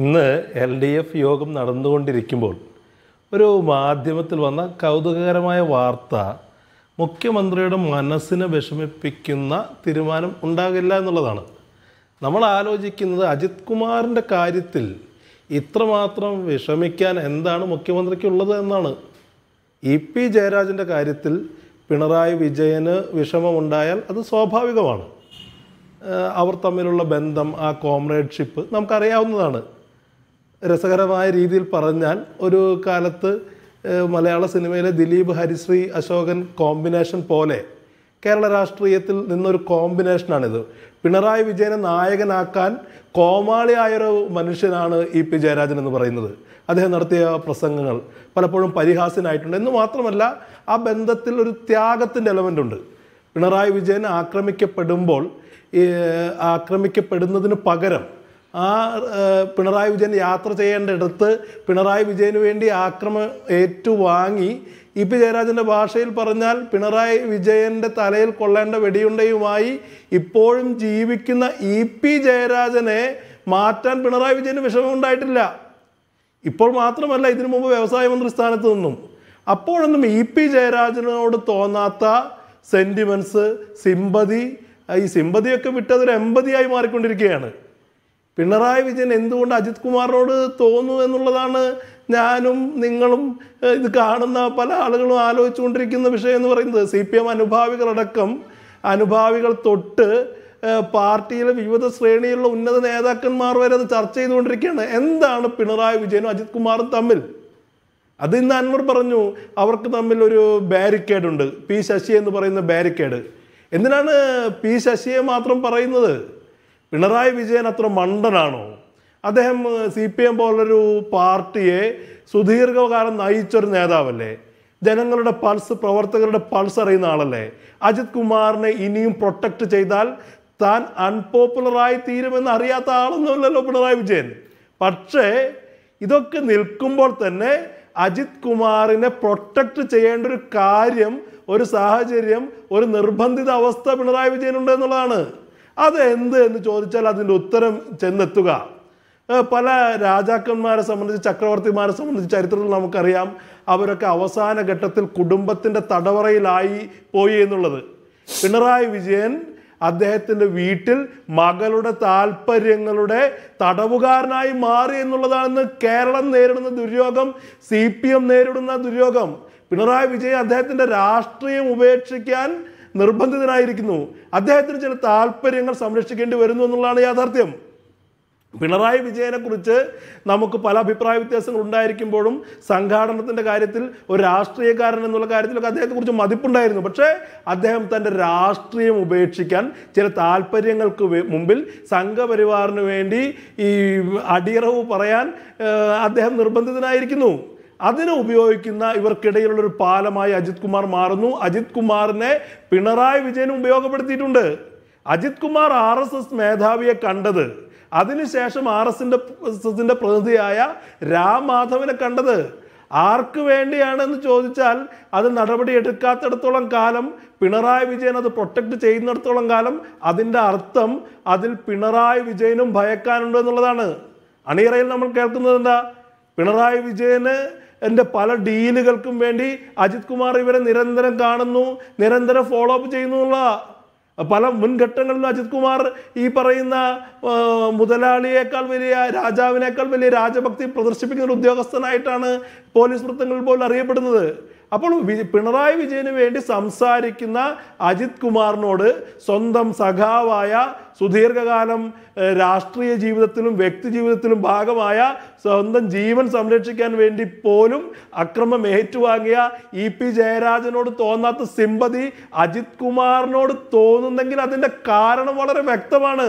ഇന്ന് L D F യോഗം നടന്നുകൊണ്ടിരിക്കുമ്പോൾ ഒരു മാധ്യമത്തിൽ വന്ന കൗതുകകരമായ വാർത്ത മുഖ്യമന്ത്രിയുടെ മനസ്സിനെ വിഷമിപ്പിക്കുന്ന തീരുമാനം ഉണ്ടാകില്ല എന്നുള്ളതാണ് നമ്മൾ ആലോചിക്കുന്നത് അജിത് കുമാറിൻ്റെ കാര്യത്തിൽ ഇത്രമാത്രം വിഷമിക്കാൻ എന്താണ് ഉള്ളത് എന്നാണ് ഇ പി ജയരാജൻ്റെ കാര്യത്തിൽ പിണറായി വിജയന് വിഷമമുണ്ടായാൽ അത് സ്വാഭാവികമാണ് അവർ തമ്മിലുള്ള ബന്ധം ആ കോംറേഡ്ഷിപ്പ് നമുക്കറിയാവുന്നതാണ് രസകരമായ രീതിയിൽ പറഞ്ഞാൽ ഒരു കാലത്ത് മലയാള സിനിമയിലെ ദിലീപ് ഹരിശ്രീ അശോകൻ കോമ്പിനേഷൻ പോലെ കേരള രാഷ്ട്രീയത്തിൽ നിന്നൊരു കോമ്പിനേഷനാണിത് പിണറായി വിജയനെ നായകനാക്കാൻ കോമാളിയായൊരു മനുഷ്യനാണ് ഇ പി ജയരാജൻ എന്ന് പറയുന്നത് അദ്ദേഹം നടത്തിയ പ്രസംഗങ്ങൾ പലപ്പോഴും പരിഹാസ്യനായിട്ടുണ്ട് എന്ന് മാത്രമല്ല ആ ബന്ധത്തിൽ ഒരു ത്യാഗത്തിൻ്റെ എലമെൻ്റ് ഉണ്ട് പിണറായി വിജയൻ ആക്രമിക്കപ്പെടുമ്പോൾ ആക്രമിക്കപ്പെടുന്നതിന് പകരം ആ പിണറായി വിജയൻ യാത്ര ചെയ്യേണ്ടിടത്ത് പിണറായി വിജയന് വേണ്ടി ആക്രമം ഏറ്റുവാങ്ങി ഇ പി ജയരാജൻ്റെ ഭാഷയിൽ പറഞ്ഞാൽ പിണറായി വിജയൻ്റെ തലയിൽ കൊള്ളേണ്ട വെടിയുണ്ടയുമായി ഇപ്പോഴും ജീവിക്കുന്ന ഇ പി ജയരാജനെ മാറ്റാൻ പിണറായി വിജയന് വിഷമമുണ്ടായിട്ടില്ല ഇപ്പോൾ മാത്രമല്ല ഇതിനു മുമ്പ് വ്യവസായ മന്ത്രി സ്ഥാനത്ത് നിന്നും അപ്പോഴൊന്നും ഇ പി ജയരാജനോട് തോന്നാത്ത സെൻറ്റിമെൻസ് സിമ്പതി ഈ സിമ്പതിയൊക്കെ വിട്ടതൊരു എമ്പതിയായി മാറിക്കൊണ്ടിരിക്കുകയാണ് പിണറായി വിജയൻ എന്തുകൊണ്ട് അജിത് കുമാറിനോട് തോന്നുന്നു എന്നുള്ളതാണ് ഞാനും നിങ്ങളും ഇത് കാണുന്ന പല ആളുകളും ആലോചിച്ചുകൊണ്ടിരിക്കുന്ന വിഷയം എന്ന് പറയുന്നത് സി പി എം അനുഭാവികളടക്കം അനുഭാവികൾ തൊട്ട് പാർട്ടിയിലെ വിവിധ ശ്രേണിയിലുള്ള ഉന്നത നേതാക്കന്മാർ വരെ അത് ചർച്ച ചെയ്തുകൊണ്ടിരിക്കുകയാണ് എന്താണ് പിണറായി വിജയനും അജിത് കുമാറും തമ്മിൽ അത് ഇന്ന് അൻവർ പറഞ്ഞു അവർക്ക് തമ്മിൽ ഒരു ബാരിക്കേഡ് ഉണ്ട് പി ശശി എന്ന് പറയുന്ന ബാരിക്കേഡ് എന്തിനാണ് പി ശശിയെ മാത്രം പറയുന്നത് പിണറായി വിജയൻ അത്ര മണ്ടനാണോ അദ്ദേഹം സി പി എം പോലൊരു പാർട്ടിയെ സുദീർഘകാലം നയിച്ചൊരു നേതാവല്ലേ ജനങ്ങളുടെ പൾസ് പ്രവർത്തകരുടെ പൾസ് അറിയുന്ന ആളല്ലേ അജിത് കുമാറിനെ ഇനിയും പ്രൊട്ടക്റ്റ് ചെയ്താൽ താൻ അൺപോപ്പുലറായി തീരുമെന്ന് അറിയാത്ത ആളൊന്നുമില്ലല്ലോ പിണറായി വിജയൻ പക്ഷേ ഇതൊക്കെ നിൽക്കുമ്പോൾ തന്നെ അജിത് കുമാറിനെ പ്രൊട്ടക്റ്റ് ചെയ്യേണ്ട ഒരു കാര്യം ഒരു സാഹചര്യം ഒരു നിർബന്ധിത അവസ്ഥ പിണറായി ഉണ്ട് എന്നുള്ളതാണ് അത് എന്ത് എന്ന് ചോദിച്ചാൽ അതിൻ്റെ ഉത്തരം ചെന്നെത്തുക പല രാജാക്കന്മാരെ സംബന്ധിച്ച് ചക്രവർത്തിമാരെ സംബന്ധിച്ച് ചരിത്രത്തിൽ നമുക്കറിയാം അവരൊക്കെ അവസാന ഘട്ടത്തിൽ കുടുംബത്തിൻ്റെ തടവറയിലായി പോയി എന്നുള്ളത് പിണറായി വിജയൻ അദ്ദേഹത്തിൻ്റെ വീട്ടിൽ മകളുടെ താല്പര്യങ്ങളുടെ തടവുകാരനായി മാറി എന്നുള്ളതാണ് കേരളം നേരിടുന്ന ദുര്യോഗം സി നേരിടുന്ന ദുര്യോഗം പിണറായി വിജയൻ അദ്ദേഹത്തിൻ്റെ രാഷ്ട്രീയം ഉപേക്ഷിക്കാൻ നിർബന്ധിതനായിരിക്കുന്നു അദ്ദേഹത്തിന് ചില താല്പര്യങ്ങൾ സംരക്ഷിക്കേണ്ടി വരുന്നു എന്നുള്ളതാണ് യാഥാർത്ഥ്യം പിണറായി വിജയനെക്കുറിച്ച് നമുക്ക് പല അഭിപ്രായ വ്യത്യാസങ്ങൾ ഉണ്ടായിരിക്കുമ്പോഴും സംഘാടനത്തിൻ്റെ കാര്യത്തിൽ ഒരു രാഷ്ട്രീയക്കാരൻ എന്നുള്ള കാര്യത്തിലൊക്കെ അദ്ദേഹത്തെക്കുറിച്ച് മതിപ്പുണ്ടായിരുന്നു പക്ഷേ അദ്ദേഹം തൻ്റെ രാഷ്ട്രീയം ഉപേക്ഷിക്കാൻ ചില താല്പര്യങ്ങൾക്ക് മുമ്പിൽ സംഘപരിവാറിന് വേണ്ടി ഈ അടിയറവ് പറയാൻ അദ്ദേഹം നിർബന്ധിതനായിരിക്കുന്നു അതിന് ഉപയോഗിക്കുന്ന ഇവർക്കിടയിലുള്ള ഒരു പാലമായി അജിത് കുമാർ മാറുന്നു അജിത് കുമാറിനെ പിണറായി വിജയൻ ഉപയോഗപ്പെടുത്തിയിട്ടുണ്ട് Ajith Kumar R S S മേധാവിയെ കണ്ടത് അതിനുശേഷം ആർ എസിൻ്റെ എസിൻ്റെ പ്രതിനിധിയായ രാം മാധവനെ കണ്ടത് ആർക്ക് വേണ്ടിയാണെന്ന് ചോദിച്ചാൽ അത് നടപടി എടുക്കാത്തിടത്തോളം കാലം പിണറായി വിജയൻ അത് പ്രൊട്ടക്ട് ചെയ്യുന്നിടത്തോളം കാലം അതിൻ്റെ അർത്ഥം അതിൽ പിണറായി വിജയനും ഭയക്കാനുണ്ട് എന്നുള്ളതാണ് അണിയറയിൽ നമ്മൾ കേൾക്കുന്നത് എന്താ പിണറായി വിജയന് എൻ്റെ പല ഡീലുകൾക്കും വേണ്ടി അജിത് കുമാർ ഇവരെ നിരന്തരം കാണുന്നു നിരന്തരം ഫോളോ അപ്പ് ചെയ്യുന്നുള്ള പല മുൻഘട്ടങ്ങളിലും അജിത് കുമാർ ഈ പറയുന്ന മുതലാളിയേക്കാൾ വലിയ രാജാവിനേക്കാൾ വലിയ രാജഭക്തി പ്രദർശിപ്പിക്കുന്ന ഒരു ഉദ്യോഗസ്ഥനായിട്ടാണ് പോലീസ് വൃത്തങ്ങളിൽ പോലും അറിയപ്പെടുന്നത് അപ്പോൾ പിണറായി വിജയന് വേണ്ടി സംസാരിക്കുന്ന അജിത് കുമാറിനോട് സ്വന്തം സഖാവായ സുദീർഘകാലം രാഷ്ട്രീയ ജീവിതത്തിലും വ്യക്തി ജീവിതത്തിലും ഭാഗമായ സ്വന്തം ജീവൻ സംരക്ഷിക്കാൻ വേണ്ടി പോലും അക്രമം ഏറ്റുവാങ്ങിയ ഇ പി ജയരാജനോട് തോന്നാത്ത സിമ്പതി അജിത് കുമാറിനോട് തോന്നുന്നെങ്കിൽ അതിൻ്റെ കാരണം വളരെ വ്യക്തമാണ്